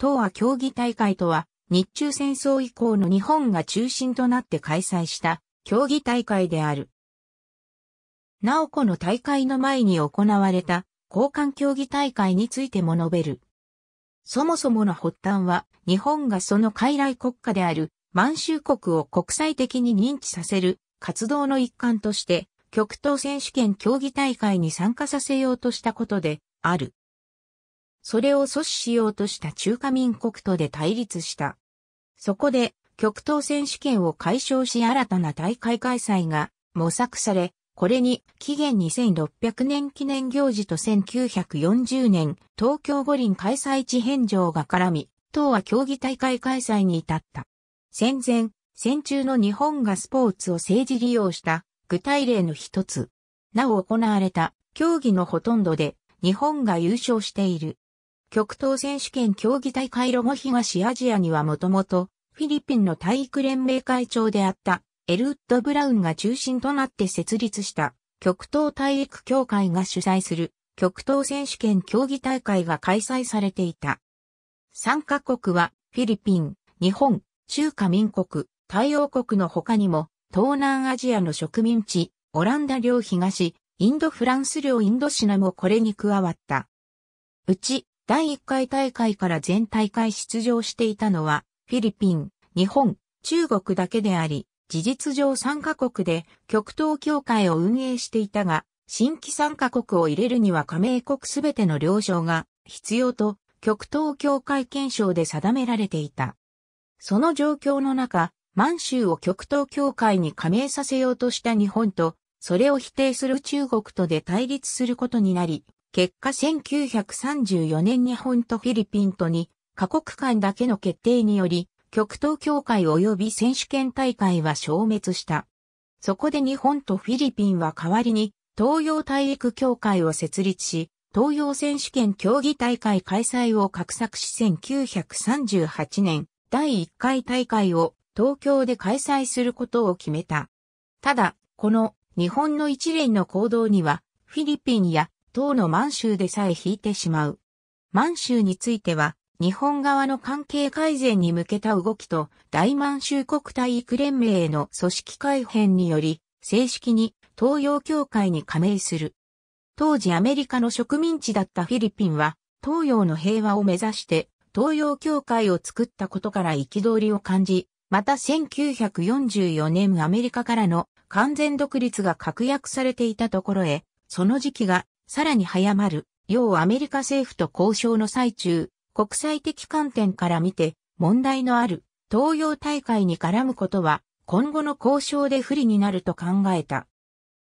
党は競技大会とは、日中戦争以降の日本が中心となって開催した競技大会である。なおこの大会の前に行われた交換競技大会についても述べる。そもそもの発端は、日本がその傀儡国家である満州国を国際的に認知させる活動の一環として、極東選手権競技大会に参加させようとしたことである。それを阻止しようとした中華民国とで対立した。そこで、極東選手権を解消し新たな大会開催が模索され、これに期限2600年記念行事と1940年東京五輪開催地返上が絡み、党は競技大会開催に至った。戦前、戦中の日本がスポーツを政治利用した具体例の一つ。なお行われた競技のほとんどで日本が優勝している。極東選手権競技大会ロゴ東アジアにはもともと、フィリピンの体育連盟会長であった、エルウッド・ブラウンが中心となって設立した、極東体育協会が主催する、極東選手権競技大会が開催されていた。参加国は、フィリピン、日本、中華民国、太陽国の他にも、東南アジアの植民地、オランダ領東、インドフランス領インドシナもこれに加わった。うち、第1回大会から全大会出場していたのは、フィリピン、日本、中国だけであり、事実上3カ国で極東協会を運営していたが、新規参加国を入れるには加盟国すべての了承が必要と極東協会憲章で定められていた。その状況の中、満州を極東協会に加盟させようとした日本と、それを否定する中国とで対立することになり、結果1934年日本とフィリピンとに、過国間だけの決定により、極東協会及び選手権大会は消滅した。そこで日本とフィリピンは代わりに、東洋体育協会を設立し、東洋選手権競技大会開催を画策し1938年、第1回大会を東京で開催することを決めた。ただ、この日本の一連の行動には、フィリピンや当の満州でさえ引いてしまう。満州については、日本側の関係改善に向けた動きと、大満州国体育連盟への組織改編により、正式に東洋協会に加盟する。当時アメリカの植民地だったフィリピンは、東洋の平和を目指して、東洋協会を作ったことから憤りを感じ、また1944年アメリカからの完全独立が確約されていたところへ、その時期がさらに早まる、要アメリカ政府と交渉の最中、国際的観点から見て問題のある東洋大会に絡むことは今後の交渉で不利になると考えた。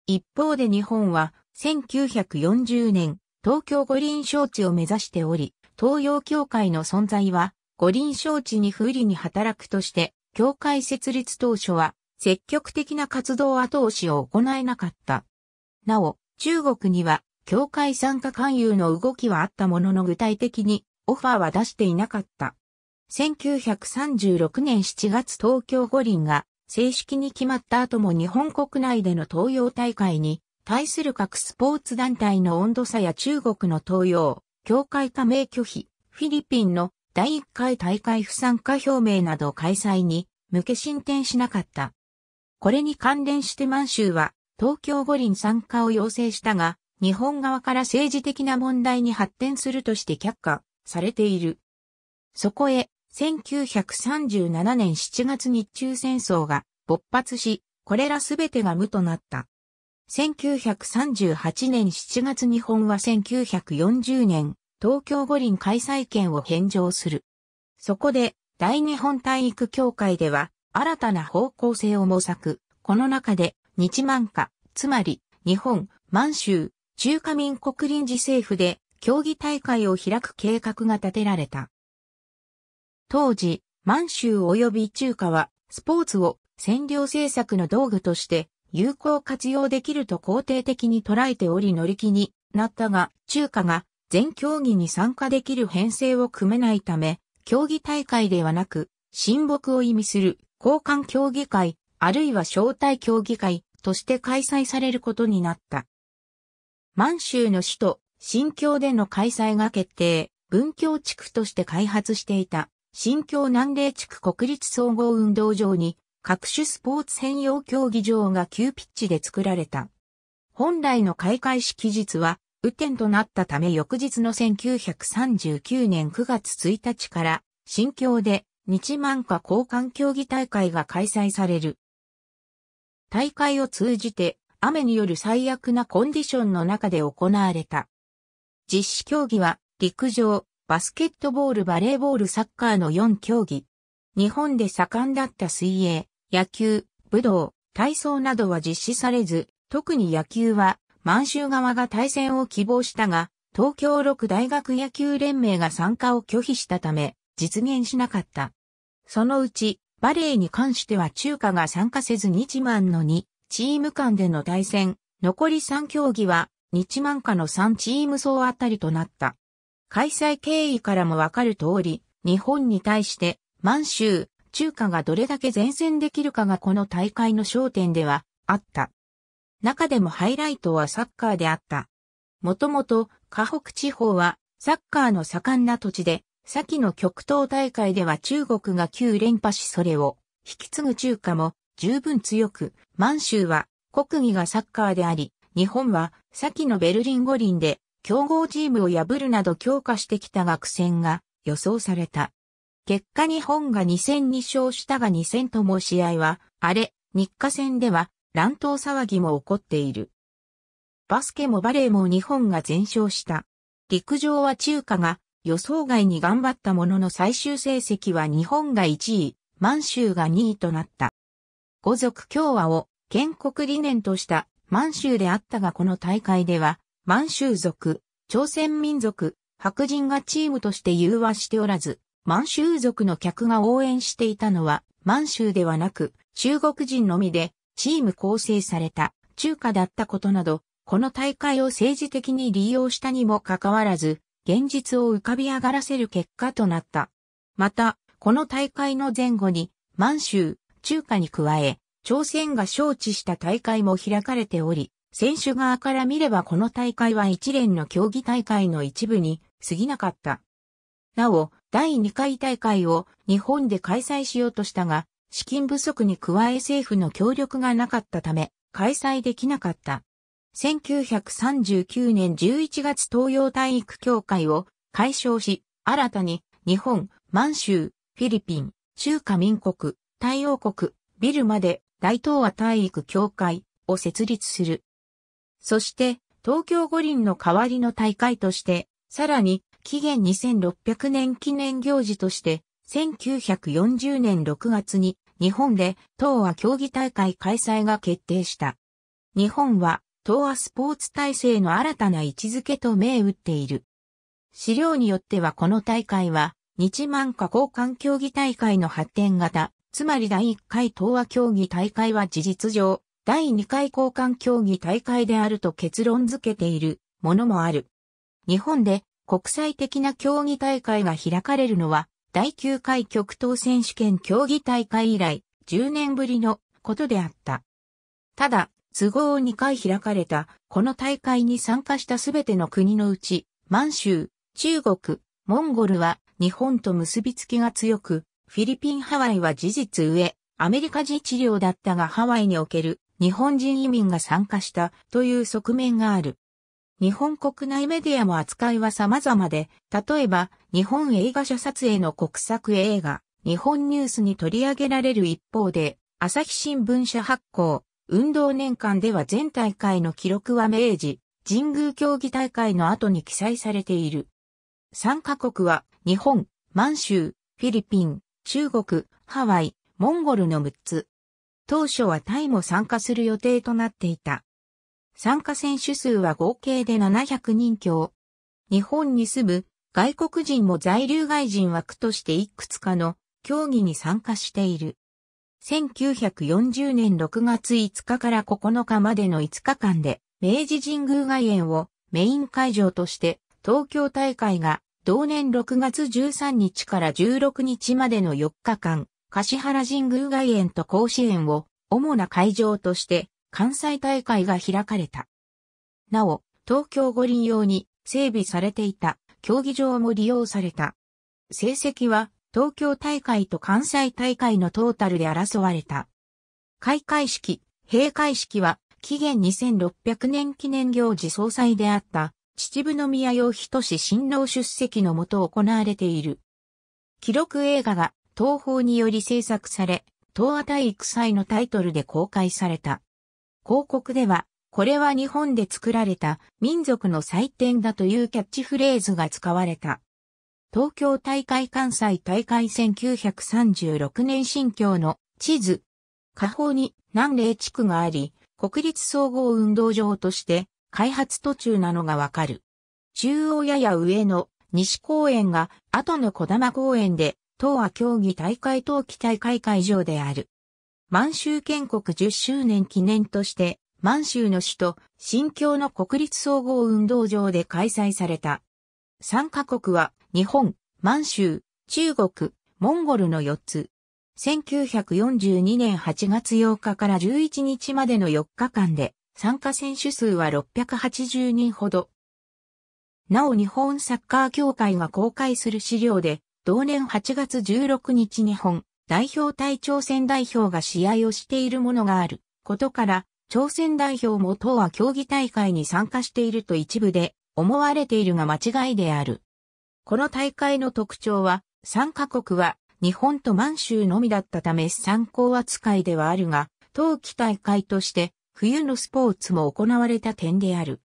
一方で日本は1940年東京五輪招致を目指しており、東洋協会の存在は五輪招致に不利に働くとして、協会設立当初は積極的な活動後押しを行えなかった。なお、中国には協会参加勧誘の動きはあったものの具体的にオファーは出していなかった。1936年7月東京五輪が正式に決まった後も日本国内での東洋大会に対する各スポーツ団体の温度差や中国の東洋、協会加盟拒否、フィリピンの第1回大会不参加表明など開催に向け進展しなかった。これに関連して満州は東京五輪参加を要請したが、日本側から政治的な問題に発展するとして却下されている。そこへ、1937年7月日中戦争が勃発し、これらすべてが無となった。1938年7月日本は1940年東京五輪開催権を返上する。そこで大日本体育協会では新たな方向性を模索。この中で日万化、つまり日本、満州、中華民国臨時政府で競技大会を開く計画が立てられた。当時、満州及び中華はスポーツを占領政策の道具として有効活用できると肯定的に捉えており乗り気になったが、中華が全競技に参加できる編成を組めないため、競技大会ではなく、親睦を意味する交換競技会、あるいは招待競技会として開催されることになった。満州の首都、新京での開催が決定、文教地区として開発していた、新京南嶺地区国立総合運動場に、各種スポーツ専用競技場が急ピッチで作られた。本来の開会式日は、雨天となったため翌日の1939年9月1日から、新京で日満化交換競技大会が開催される。大会を通じて雨による最悪なコンディションの中で行われた。実施競技は、陸上、バスケットボール、バレーボール、サッカーの4競技。日本で盛んだった水泳、野球、武道、体操などは実施されず、特に野球は満州側が対戦を希望したが、東京六大学野球連盟が参加を拒否したため、実現しなかった。そのうち、バレーに関しては中華が参加せず日満の2、チーム間での対戦、残り3競技は、日万下の3チーム総当たりとなった。開催経緯からもわかる通り、日本に対して、満州、中華がどれだけ前線できるかがこの大会の焦点ではあった。中でもハイライトはサッカーであった。もともと、河北地方はサッカーの盛んな土地で、先の極東大会では中国が9連覇しそれを引き継ぐ中華も十分強く、満州は国技がサッカーであり、日本は先のベルリン五輪で強豪チームを破るなど強化してきた学戦が予想された。結果日本が2戦2勝したが2戦とも試合は、あれ、日課戦では乱闘騒ぎも起こっている。バスケもバレーも日本が全勝した。陸上は中華が予想外に頑張ったものの最終成績は日本が1位、満州が2位となった。五族共和を建国理念とした満州であったがこの大会では、満州族、朝鮮民族、白人がチームとして融和しておらず、満州族の客が応援していたのは、満州ではなく、中国人のみで、チーム構成された、中華だったことなど、この大会を政治的に利用したにもかかわらず、現実を浮かび上がらせる結果となった。また、この大会の前後に、満州、中華に加え、朝鮮が招致した大会も開かれており、選手側から見ればこの大会は一連の競技大会の一部に過ぎなかった。なお、第2回大会を日本で開催しようとしたが、資金不足に加え政府の協力がなかったため、開催できなかった。1939年11月東洋体育協会を解消し、新たに日本、満州、フィリピン、中華民国、タイ王国、ビルマで大東亜体育協会を設立する。そして、東京五輪の代わりの大会として、さらに、紀元2600年記念行事として、1940年6月に日本で東亜競技大会開催が決定した。日本は東亜スポーツ体制の新たな位置づけと銘打っている。資料によってはこの大会は日万加工環競技大会の発展型つまり第1回東亜競技大会は事実上、第2回交換競技大会であると結論付けているものもある。日本で国際的な競技大会が開かれるのは、第9回極東選手権競技大会以来、10年ぶりのことであった。ただ、都合2回開かれた、この大会に参加したすべての国のうち、満州、中国、モンゴルは日本と結びつきが強く、フィリピン・ハワイは事実上、アメリカ自治領だったがハワイにおける日本人移民が参加したという側面がある。日本国内メディアも扱いは様々で、例えば日本映画社撮影の国策映画、日本ニュースに取り上げられる一方で、朝日新聞社発行、運動年間では全大会の記録は明治、神宮競技大会の後に記載されている。参加国は日本、満州、フィリピン、中国、ハワイ、モンゴルの6つ。当初はタイも参加する予定となっていた。参加選手数は合計で700人強。日本に住む外国人も在留外人枠としていくつかの競技に参加している。1940年6月5日から9日までの5日間で明治神宮外苑をメイン会場として東京大会が同年6月13日から16日までの4日間、柏原神宮外苑と甲子園を主な会場として関西大会が開かれた。なお、東京五輪用に整備されていた競技場も利用された。成績は東京大会と関西大会のトータルで争われた。開会式、閉会式は期限2600年記念行事総裁であった秩父宮洋人氏新郎出席のもと行われている。記録映画が東宝により制作され、東亜体育祭のタイトルで公開された。広告では、これは日本で作られた民族の祭典だというキャッチフレーズが使われた。東京大会関西大会1936年新京の地図。下方に南霊地区があり、国立総合運動場として開発途中なのがわかる。中央やや上の西公園が後の小玉公園で、東亜競技大会冬季大会会場である。満州建国10周年記念として、満州の首都、新京の国立総合運動場で開催された。参加国は、日本、満州、中国、モンゴルの4つ。1942年8月8日から11日までの4日間で、参加選手数は680人ほど。なお日本サッカー協会が公開する資料で、同年8月16日日本代表対朝鮮代表が試合をしているものがあることから、朝鮮代表も党は競技大会に参加していると一部で思われているが間違いである。この大会の特徴は、参加国は日本と満州のみだったため参考扱いではあるが、冬季大会として冬のスポーツも行われた点である。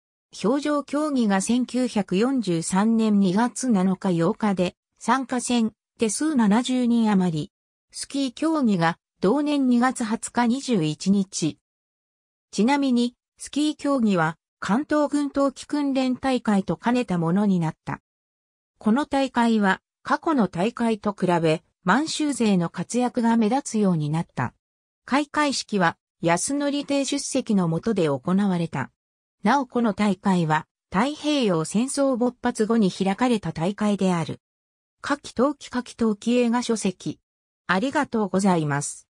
表情競技が1943年2月7日8日で、参加戦、手数70人余り。スキー競技が同年2月20日21日。ちなみに、スキー競技は関東軍冬季訓練大会と兼ねたものになった。この大会は過去の大会と比べ満州勢の活躍が目立つようになった。開会式は安則帝出席のもとで行われた。なおこの大会は、太平洋戦争勃発後に開かれた大会である。夏季冬季夏季冬季映画書籍。ありがとうございます。